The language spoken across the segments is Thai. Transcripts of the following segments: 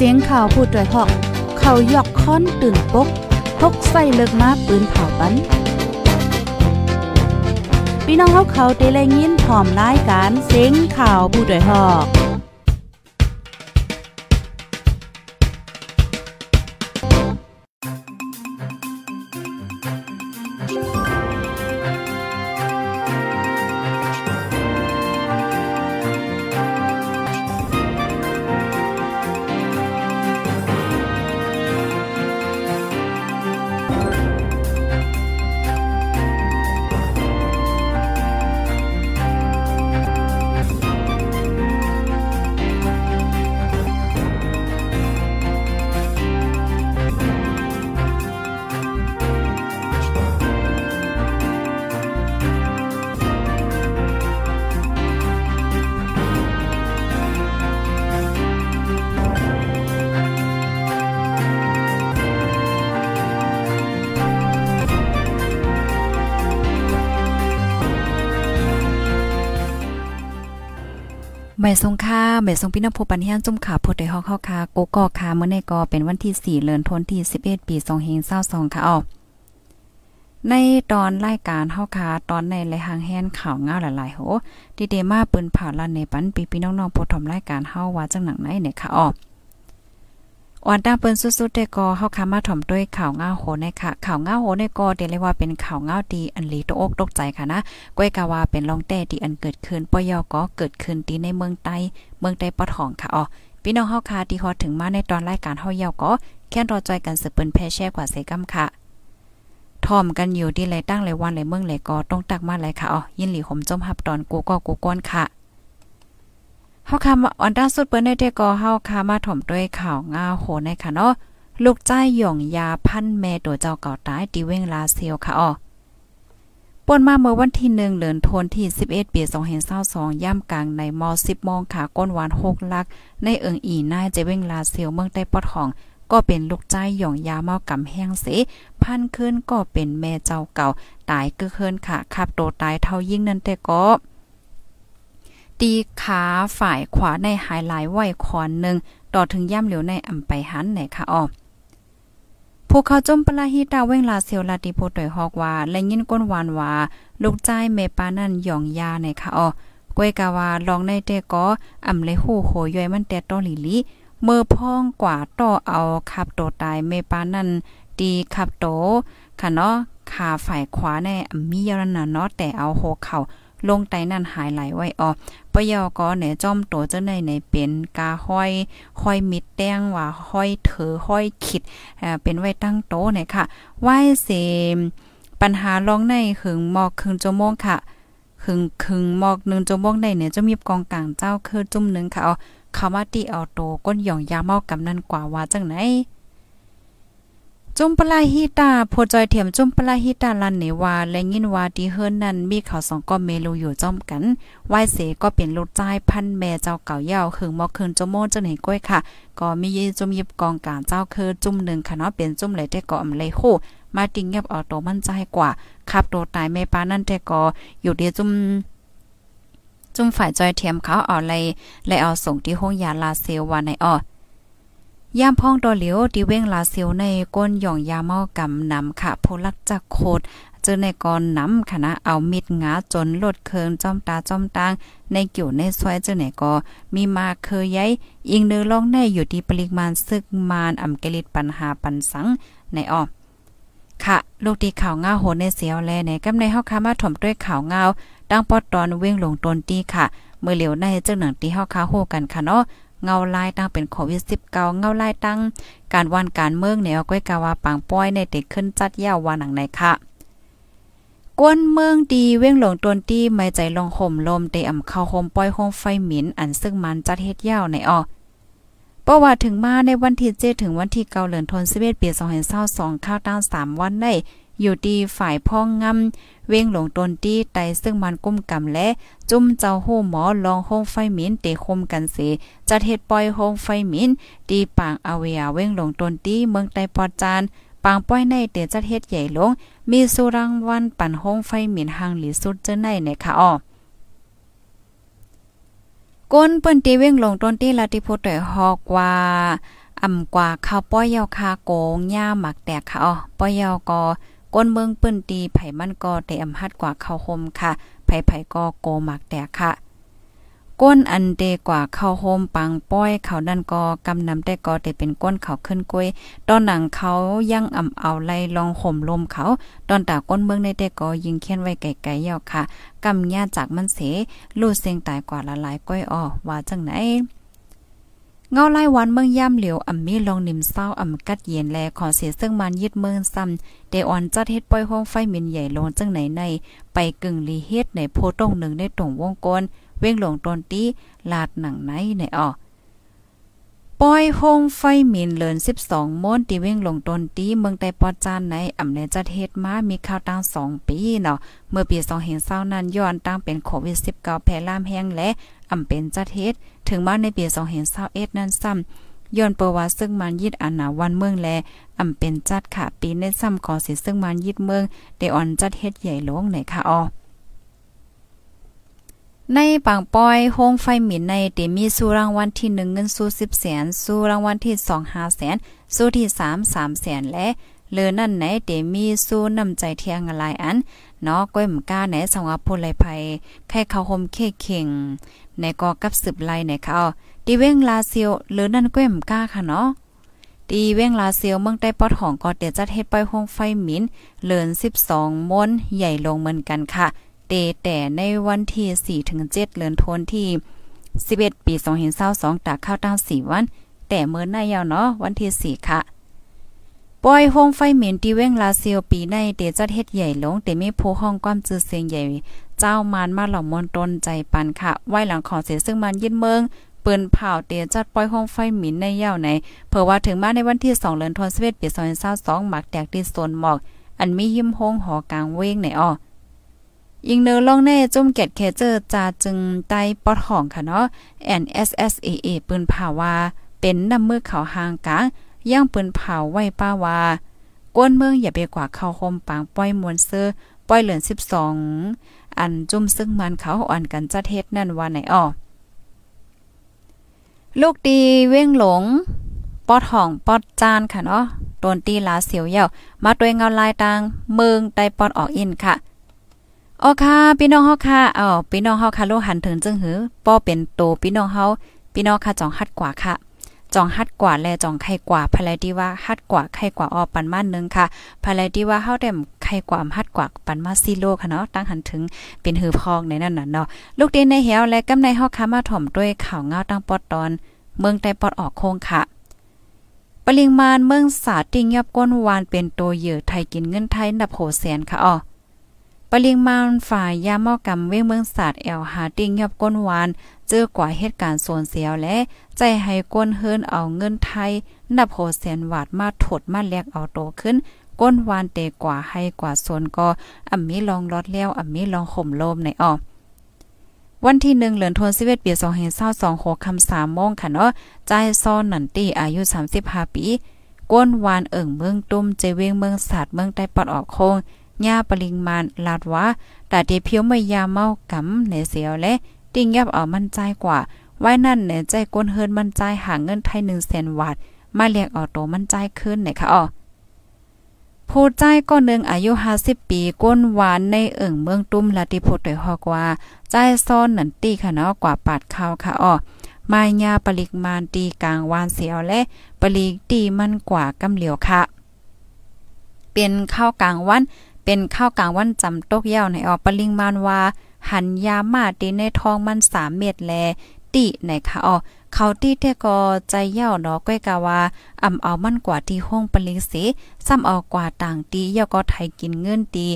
เสียงข่าวพูดด้วยหอกเขายกค้อนตื่นปกพกใส่เลิกมาปืนเผาปันพี่น้องเขาเขาเตะแรงยิ้นพอมรายการเสียงข่าวผู้ด้วยหอกม่ทรงค่าแม่ทรงพี่น้องผู้ปันเฮียนจุ่มขาผู้ใดฮองเ้าคาโกกอคาเมื่อในกอเป็นวันที่ 4เดือนธันวาคม็ดปี2522ค่ะอออในตอนรายการเฮาคาตอนในหลายหางแฮนข่าวง้าวหลายๆ โห ดีเดมาปืนผ่าลันในปันปีพี่น้องๆผู้อมรายการเฮาว่าจังหนังไหนเนี่ยค่ะอ๋อวันตั้งเปิ้นสุดๆแต่ก็เฮาคามาถ่อมด้วยข่าวง้าโหในค่ะ ข่าวง้าโหในก็เรียกว่าเป็นข่าวง้าดีอันลีตกอกตกใจค่ะนะก้อยกะว่าเป็นลองแต้ที่อันเกิดขึ้นปยอก็เกิดขึ้นที่ในเมืองใต้เมืองใต้ปะทองค่ะอ๋อพี่น้องเฮาคาที่ฮอดถึงมาในตอนรายการเฮาเยาวก็แค่รอจอยกันสืบเปิ้นแพ่แช่กว่าเซกำค่ะทอมกันอยู่ที่ไรตั้งไรวันไรเมืองไรก็ต้องตักมาไรค่ะอ๋อยินหลีผมจมหับตอนกูก็กูก้นค่ะเฮาคาอันด้าสุดเปิ้นได้แตก็เฮาคามาถ่อมด้วยข่าวงาโหในค่ะเนาะลูกใจหย่องยาพันแม่ตัวเจ้าเก่าตายตีเว้งลาเซียว ค่ะอ๋อป่นมาเมื่อวันที่1เดือนธันวาคมที่ 11ปี2022ย่ำกลางในม10โมงค่ะก้นหวาน6ลัก ในเอิงอีนายเจเวงลาเซียว เมืองใต้ปอดของก็เป็นลูกใจหย่องยาเมากำแห้งเสพันขึ้นก็เป็นแม่เจ้าเก่าตายก็เคินค่ะคับโตตายเท่ายิ่งนั่นแต่ก็ตีขาฝ่ายขวาในหายหลายไหวขอนหนึ่ง ต่อถึงย่ำเหลียวในอำไปหันไหนคะออผู้เขาจมปลาฮิตาเว้งลาเซลลาติโพตอยฮอกว่าและยินก้นหวานว่าลูกใจเมปานั่นหย่องยาในคะออกวยกาวาลองในเตกออำเลหูโหย่อยมันแต่ต้อลิลิ เมื่อพ้องกว่าต่อเอาขับโตตายเมปานั่นตีขับโตคะเนาะขาฝ่ายขวาในมียรนะเนาะแต่เอาโหเข่าลงไตนั่นหายไหลไว้ออปยอก็เนือจอมโตเจ้าในในเป็น กาห้อยห้อยมิดแตงว่าห้อยเถอห้อยขิดอ่าเป็นไว้ตั้งโตเนี่ยค่ะ ไหว้เสม ปัญหาลองในหึงหมอกครึ่งชั่วโมงค่ะหึงครึ่งหมอกหนึ่งชั่วโมงในเนี่ยจะมีกองกลางเจ้าคือจุ่มหนึ่งค่ะ เอาคาว่าตีเอาโตก้นหย่องยาเมากับนั่นกว่าว่าจังไหนจุมปลาฮิตาโพจอยเถียมจุมปลาฮิตาลันเนวา และยินวาดีเฮิรนนั้นมีข่าวสองก็เมลูอยู่จอมกันไหวเสก็เปลี่ยนลูกจ้ายพันแม่เจ้าเก่าเย่าขึงมอกคืนจมโมจนเห็นก้อยค่ะ ก็มียจุมยิบกองการเจ้าคือจุ่มหนึ่งคณะเปลี่ยนจุ่มเลยได้ก็อำเลยโหมาติงเงียบเอาโตมั่นใจกว่าคับโตตายแม่ป้านั่นแต่ก็อยู่ดียวจุ่มจุ่มฝ่ายจอยเทียมเขาเอาอะไรและเอาส่งที่ห้องยาลาเซลวันในอ้อย่ามพ้องตอเหลียวตีเว้งลาเสียวในก้น หย่องยาเมากำนำค่ะโพลักจักโคดเจอในกอนนำคณะเอามิดงาจนลดเคิงจ้อมตาจ้อมตาง ในกิ่วในซอยเจอไหนก็มีมาเคยย้ายอิงเนื้อลองในอยู่ที่ปริมาณซึกมานอำเกลิดปัญหาปันสังในออค่ะลูกตีข่าวเงาโหนในเสียวแล ในกำในเฮาคามาถ่อมด้วยข่าวเงาดังปอดตอนเว้งลงตนตีค่ะ เมื่อเหลียวในจังหนังตีเฮาคาโหกันค่ะเนาะเงาลายตั้งเป็นโควิด19เงาลายตั้งการวันการเมืองแนวก้อยกาวาปังป้อยในเด็กขึ้นจัดยาววาหนังไหนค่ะกวนเมืองดีเว้งหลงตนตี้ไม่ใจลงห่มลมเตอำเข้าโฮมป้อยโฮมไฟหมินอันซึ่งมันจัดเฮ็ดยาวในออเพราะว่าถึงมาในวันที่7ถึงวันที่9เดือนธันวาคมปี2ส2 2ข้าวตั้ง3วันในอยู่ดีฝ่ายพ่องงำเว้งหลงตนตี่ไตซึ่งมันก้มกำและ จุ้มเจ้าโหหมอลองห้องไฟมินเตคมกันเสจัดเฮ็ดปล่อยห้องไฟมินที่ปางอเวียเว้งหลงตนตี่เมืองไตปอจานปางป้อย ในเตจัดเฮ็ดใหญ่ลง มีสุรังวันปั่นห้องไฟมินหางหรือสุดเจอในในค่ะอ้อก้นเปิ้นตีเว้งลงต้นตีลาติโพเต่อฮอกว่าอ่ำกว่าข้าวป้อยยาคาโกงย่าหมักแตกค่ะอ๋อป้อยยากอก้นเมืองเปิ้นตีไผมันก็ได้อำหัดกว่าเข้าโฮมค่ะ ไผไผก็โกหมักแต่ค่ะ ก้นอันเดกว่าเข้าโฮมปังป้อยเขานั่นก็กำนำแต่ก็ได้เป็นก้นเขาขึ้นกล้วย ตอนหนังเขายังอ่ำเอาไล่ลองห่มลมเขา ตอนตาก้นเมืองในแต่ก็ยิงเขียนไว้ไกลๆยาวค่ะ กำญาจากมันเส ลูเสียงตายกว่าละลายก้อยออว่าจังไหนเงาไล่วันเมืองย่ำเหลียวอ่ำมีลองนิ่มเศร้าอ่ำกัดเย็นแลขอเสียซึ่งมันยึดเมืองซ้ำเดออนจัดเฮ็ดปอยห้องไฟเม็นใหญ่ลงจังไหนในไปกึ่งลีเฮ็ดในโพต้งหนึ่งในตรงวงกลมเว้งหลงตอนตีลาดหนังไหนในอ่อป้อยโฮงไฟหมินเลิน12มนตีเว้งลงต้นตีเมืองใต้ปอจานในอำเนจัดเฮ็ดมา มีข่าวตั้ง2ปีเนาะ เมื่อปี2020นั้นย้อนตั้งเป็นโควิด19แพร่ลามแห้งและอำเป็นจัดเฮ็ดถึงมาในปี2021นั้นซ้ำย้อนเปว่าซึ่งมันยิดอนาวันเมืองแลอำเป็นจัดค่ะปีในซ้ำขอสิซึ่งมันยิดเมืองได้อ่อนจัดเฮ็ดใหญ่ลงในค่ะออในปังปอยโฮมไฟหมิ่นในเตมีสู้รางวัลที่ 1 เงินสู้10แสนสู้รางวัลที่ 2 5แสนสู้ที่3 3แสนและเลือนั่นไหนเตมีสู้นำใจเที่ยงหลายอันเนาะก้อยมกาไหนสังวาผู้ไลภัยใครเขาโฮมเคเข่งในกอกับสืบไลไหนเขาตีเว้งลาเซียวเลือนั่นก้อยมกาค่ะเนาะตีเว้งลาเซียวเมืองใต้ปอดของกอเตียจัดเฮ็ดปอยโฮมไฟหมิ่นเลือน12มนใหญ่ลงเหมือนกันค่ะเตแต่ในวันที่4ถึง 7เดือนธันวาคมที่11ปี2022ตากข้าวตั้ง4วัน แต่เมื่อในยาวเนาะวันที่4ค่ะปอยโฮงไฟเหม็นที่เว้งลาเซียวปีในเตจัดเฮ็ดใหญ่ลง แต่ไม่ผู้ห้องความจือเสียงใหญ่เจ้ามานมาหล่อมมนตนใจปันค่ะ ไว้หลังขอเสียซึ่งมันยินเมืองปืนเผาเตจัดปอยห้องไฟหมิ่นในเย่าในเผอว่าถึงมาในวันที่2เดือนธันวาคมปี2022หมักแตกที่โซนหมอกอันมีหิมโฮงหอกลางเว้งในอ้อยิงเนอลองแน่จุ่มแกดแคเจอร์ จาจึงใต้ปอดห่องค่ะเนาะ NSSAA ปืนผ่าวาเป็นน้ำมือเขาหางกลางย่างปืนเผาไว้ป้าวา ก้นเมืองอย่าไปกว่าเข้าคมปางป้อยมวนเซอร์ป้อยเหลือน12อันจุ่มซึ่งมันเขาอ่อนกันจัดเฮ็ดนั่นว่าไหนอ้อลูกดีเว้งหลงปอดห่องปอดจานค่ะเนาะโดนตีลาเสียวเย่วมาตวยเงาลายตางเมืองไต้ปอดออกอินค่ะออค่ะพี่น้องเฮาค่ะอ้าพี่น้องเฮาค่ะโลหันถึงจึงหือป้อเป็นโต พี่น้องเฮาพี่น้องค่ะจองฮัดกว่าค่ะ จองฮัดกว่าและจองไข่กว่าภายที่ว่าฮัดกว่าไข่กว่าออปันมาหนึ่งค่ะภายที่ว่าเฮาได้ไข่กว่าฮัดกว่าปันมาซีโลค่ะเนาะ ตั้งหันถึง เป็นหือพองในนั้นน่ะเนาะ ลูกเตนในเหี่ยวและกำในเฮาค่ะมาถ่อมด้วยข่าวเงาตั้งปอดตอนเมืองใต้ปอดออกโค้งค่ะ ปริมาณเมืองสาติงยับก้นวานเป็นโตเหยื่อไทยกินเงินไทยนับโหแสนค่ะอ๋อปลิงมานฝ่ายยาหมอกรรมเวงเมืองศาสตร์แอลฮาติงยอบก้นวานเจอกว่าเหตุการณ์ส่วนเสียวและ ใจให้ก้นเฮินเอาเงินไทย นับโหแสนวาดมาถดมาแลกเอาโตขึ้น ก้นวานเตกว่าให้กว่าส่วนก็อ่ำมีลองลอดแล้วอ่ำมีลองข่มโลมในออวันที่หนึ่งเหลือนทวนสิเวตปีสองเห็นเศร้าสองหกคำสามโมงค่ะเนาะใจซ้อนนันตีอายุสามสิบห้าปี ก้นวานเอิ่งเมืองตุ้มเจเวงเมืองศาสตร์เมืองใต้ปอดออกโคงญ่าปริงมานลาดวะต่เตเพียวไม่ยาเมากำในเสียวและติ่งยับเอามั่นใจกว่า ไว้นั่นเนี่ยใจก้นเฮินมั่นใจหาเงินไทย1 0 0 0 0 0วาทมาเรียกออโตมั่นใจขึ้นไหนคะอ๋อผู้ใจก็นึงอายุ50ปีก้นหวานในเอิ่งเมืองตุ้มลาติโพตวยฮอกว่า ใจซ่อนนันตี้ค่ะเนาะกว่าปาดข้าวค่ะอ๋อมายาปริกมานตีกลางวานเสียวและปริกตีมันกว่ากำเหลียวค่ะ เป็นข้าวกลางวันเป็นข้าวกลางวันจำโต๊กเย้าในออปลิงมานว่าหันยามาตีในทองมันสามเม็ดแลตีไหนคะออเขาตีเทต่กอใจเย้าเนาะก้อยกาว่าอ่าเอามันกว่าที่ห้องปลิงสีซ้ำเอากว่าต่างตีเย้าก็ไทยกินเงินตี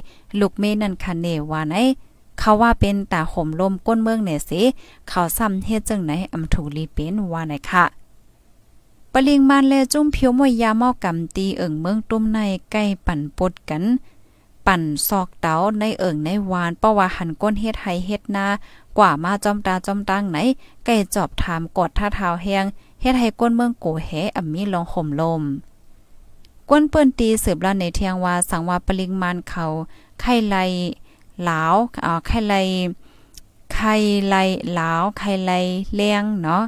ลูกเมนันคะเนว่าไหนเขาว่าเป็นตาห่มลมก้นเมืองเนี่สิ เขาซ้ำเฮ็ดจังไหนอำถูลีเป็นว่าไหนค่ะปลิงมานแลจุ่มผิวมวยยาหมอกำตีเอิ่งเมืองตุ้มในใกล้ปั่นปดกันปั่นซอกเตาในเอิงในวานเพราะว่าหันก้นเฮ็ดไห้เฮ็ดนากว่ามาจอมตาจอมตั้งไหนไก่จอบถามกดท่าเท้าแห้งเฮ็ดให้ก้นเมืองโกแหอ่ำมีลองห่มลมก้นเปิ้นตีสืบลาในเทียงว่าสังว่าปริงมานเขา ไข่ไลหลาวอ่าไข่ไลไข่ไลหลาวไข่ไลเลี้ยงเนาะ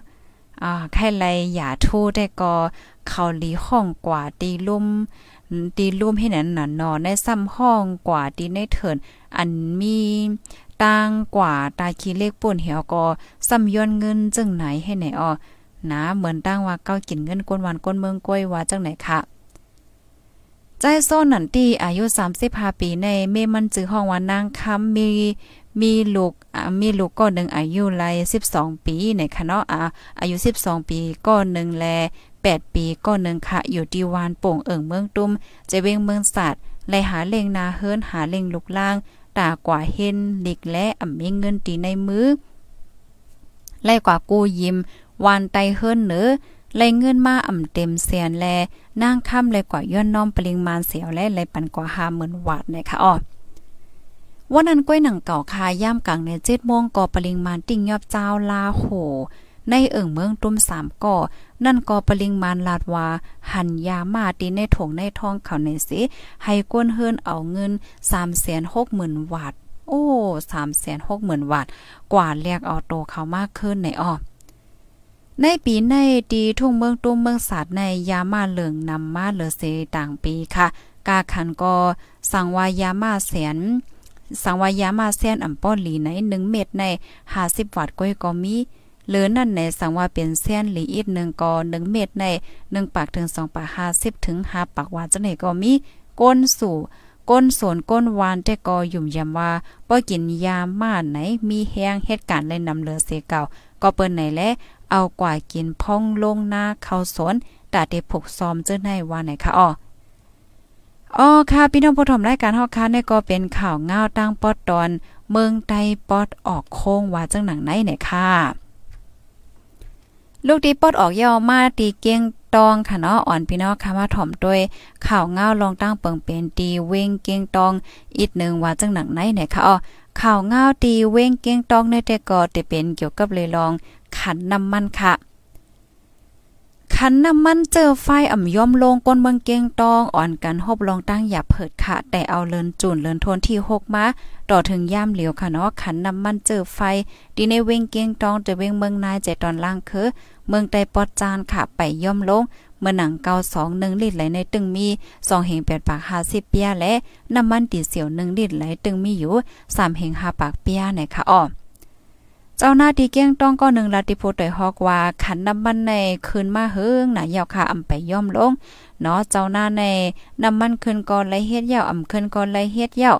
อ่าไข่ไลหยาทู่ได้ก็เขาลีห้องกว่าตีลุ่มตีลุ่มให้หนันหนานอนใน้ซ้ำห้องกว่าตีในเถินอันมีต่างกว่าตาคีเลขป่นเหี่ยวก็ซ้ำย้อนเงินจึงไหนให้ไหนอ่อนะเหมือนตั้งว่าเก้ากินเงินก้นวานก้นเมืองก้อยว่าจังไหนคะใจซ้อนนันตีอายุ35ปีในเมมันจือห้องว่านางคำมีมีลูกมีลูกก้อนหนึ่งอายุไล12 ปีในคะเนาะอายุ 12 ปีก้อนหนึ่งแล8ปีก็หนึ่งค่ะ อยู่ที่วานโป่งเอิงเมืองตุ้มจะเวงเมืองสัตว์และหาเล่งนาเฮิรนหาเล่งลูกล่างตากว่าเฮนหล็กและอ่ำมีเงินตีในมือไล่กว่ากู้ยิ้มวานไตเฮิรนเนื้อไล่เงินมาอ่ำเต็มเสียนแลนั่งค่ำเลยกว่าย้อนน้อมปริงมาณเสียวและไลปันกว่าห้าหมื่นวัตนะคะอ๋อวันนั้นก้วยหนังเก่าคาย่ามกลางในเจ็ดโมงก่อปริงมาติ่งยอบเจ้าลาโหในเอิ่งเมืองตุ้มสามก่อนั่นก็ปริงมานลาดวา หันยามาตีในถงในท้องเขาในสิให้กวนเฮือนเอาเงิน3 6 0 0 0 0วาทโอ้3 6 0 0 0 0วาทกว่าเรียกเอาโตเขามากขึ้นในอ้อในปีในดีทุ่งเมืองตุ้มเมืองศาสตร์ในยามาเหลืองนำมาเหลือเสต่างปีค่ะ กาขันก็สังวายามาแสนสังวายามาแสนอัมป้อนหลีใน1เม็ดใน50วัตต์ก้อยก็มีหรือนั่นในสังว่าเป็นแสนหรืออีกหนึ่งกอหนึ่งเมตรใน1น่งปากถึงสองปากห้าสิบถึงห้าปากหวานจังไหนก็มีก้นสู่ ก้นสวนก้นวานแต่ก็ยุ่มยำว่าป้อกินยาม่านไหนมีแห้งเหตุการณ์เลยนำเลือเสเก่า ก็เปิ้นไหนและเอากว่ากินพ่องลงหน้าเข้าสนตาเดผกซ้อมเจ้าในว่าไหนคะอ้ออ๋อค่ะ พี่น้องผู้ชมรายการฮอาค่ะเนี่ยก็เป็นข่าวง้าวตั้งปอดตอน เมืองไต้ปอดออกโค้งว่าจังหนังไหนไหนค่ะลูกดีปอดออกย่อมาตีเกี้ยงตองค่ะเนาะอ่อนพี่น้องค่ะมาถ่อมด้วยข่าวเงาลองตั้งเปิงเป็นตีเว้งเกี้ยงตอง อีกหนึ่งว่าจังหนังไหนเนี่ยค่ะอ๋อข่าวเงาตีเว้งเกี้ยงตองในแต่ก็จะเป็นเกี่ยวกับเลยลอง ขันน้ำมันค่ะ ขันน้ำมันเจอไฟอ่ำย่อมลงก้นเมืองเกียงตอง อ่อนกันหอบลองตั้งอย่าเผิดค่ะ แต่เอาเลินจุนเลินทนที่หกมาต่อถึงย่ามเหลียวค่ะเนาะขันน้ำมันเจอไฟดีในเวงเกียงตองจะเวงเมืองนายใจตอนล่างคือเมืองใต้ปอดจานค่ะไปย่อมลง เมื่อหนังเกาสองหนึ่งลิตรไหลในตึงมี สองเหงแปดปากห้าสิบเปียและน้ำมันตีเสียวหนึ่งลิตรไหลตึงมีอยู่สามเหงห้าปากเปียในค่ะอ้อเจ้าหน้าที่เกี้ยงต้องก็หนึ่งลาติโพต่อยฮอกว่า ขันน้ำมันในคืนมาเฮิงหนายาวค่ะอำไปย่อมลง เนาะเจ้าหน้าใน น้ำมันคืนก่อนไรเฮ็ดยาวอำคืนก่อนไรเฮ็ดยาว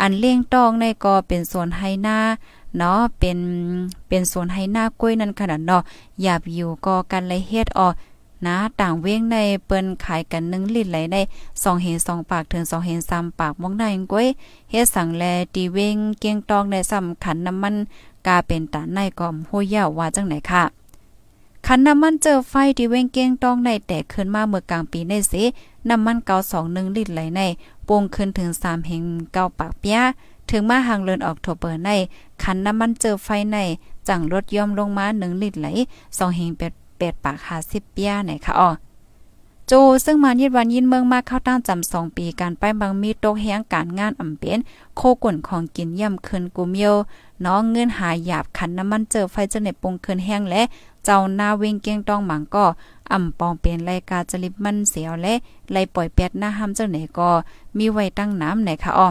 อันเลี้ยงต้องในก็เป็นส่วนไฮนาเนาะ เป็น เป็นสวนให้หน้ากล้วยนั่นขนาดเนาะหยาบอยู่ก็กันเลยเฮ็ดออกนะต่างเว้งในเปิ้นขายกันหนึ่งลิตรไหลได้งเห็นสองปากถึงสองเห็นสามปากมองได้ยงกล้วยเฮ็ดสั่งแลตีเว้งเกียงตองใน้สำคันน้ำมันกาเป็นตาในก่็ฮู้ยาวว่าจังไหนค่ะ ขันน้ำมันเจอไฟที่เว้งเกียงตองในแตกขึ้นมาเมื่อกลางปีในสิน้ำมันเกาสองหนึ่งลิตรไหลในปงขึ้นถึงสามเห่งเกาปากเปี้ยถึงมาหางเลินออกโทเบอร์ในขันน้ำมันเจอไฟใน จังรถย่อมลงมาหนึ่งลิตรไหลสองเฮงแปดแปดปากหาสิบเปียไหนคะอ๋อโจซึ่งมายิดวันยินเมืองมากเข้าตั้งจำสองปีการไปบางมีโตแห้งการงานอ่ำเป็นโคกุ่นของกินย่ำคืนกูเมียวน้องเงินหายหยาบขันน้ำมันเจอไฟเจเนปงคืนแห้งและ เจ้าหน้าเวงเกียงต้องหมังก็อ่ำปองเป็นรายการจริบมันเสียวและไล่ปล่อยแปดหน้าห้ามเจ้าไหนก็มีไว้ตั้งน้ำไหนคะอ้อ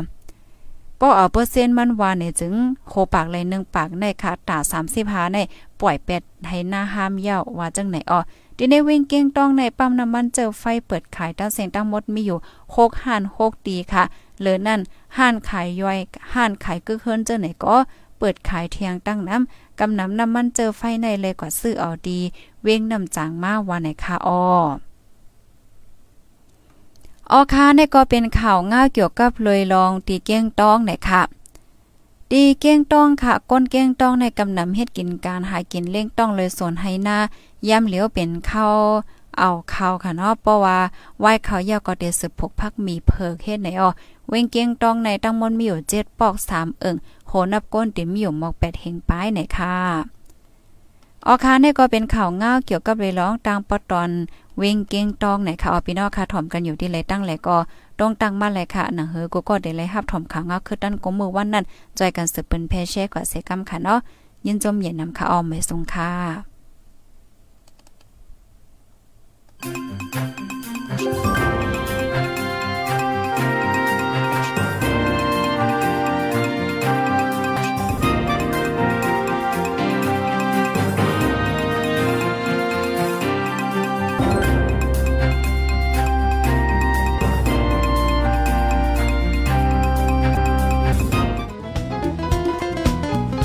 ก็อเอาเปอร์เซ็นต์มันวานเนี่ยจึงโคปากเลยหนึ่งปากในค่ตาสามสิบหาในปล่อยเป็ดให้หน้าห้ามเย้าว่าจังไหนอ๋อที่ในเวงเก้งต้องในปั๊มน้ำมันเจอไฟเปิดขายตั้งเสียงตั้งมดมีอยู่6กห่านหกตีค่ะเหลือนั่นห่านขายย่อยห่านขายกึกเฮิรนเจอไหนก็เปิดขายเทียงตั้งน้ำกำน้ำน้ำมันเจอไฟในเลยกว่าซื้อเอาดีเวงน้ำจางมาว่นไหนค่ะอ๋อออค้าเนี่ยก็เป็นข่าวง่าเกี่ยวกับเลยลองตีเก้งต้องหนค่ะตีเก้งต้องค่ะ ก้นเก้งต้องในกำนำเฮ็ดกินการหากินเล่งต้องเลยสนให้หน้าย่าเหลียวเป็นข้าวเอาข้าวค่ะเนาะเพราะว่าไหว้เขาเยาก็เดสึบพกพักมีเพิกเฮ็ดไหนอ๋อเว้งเก้งต้องในตั้งมนมีอยู่เจ็ดปอกสามเอิงโหนับก้นติมอยู่หมอกแปดเฮงป้ายไหนค่ะออคาเนี่ยก็เป็นข่าวง้าเกี่ยวกับเลยร้องตางปตอนเวงเก้งตองไหนค่ะเอพี่น้องค่ะถ่อมกันอยู่ที่ไรตั้งแหลก็ต้องตั้งมาเลยค่ะหนังเฮอกูก็ได้ไล่รับถ่อมข่าวเงาคือตั้นกมมือวันนั้นจอยกันสืบเป็นแพเช่กว่าเซกัมค่ะเนาะยินจมเย็นนำค่ะออมไม่ทรงค่ะ Thank you.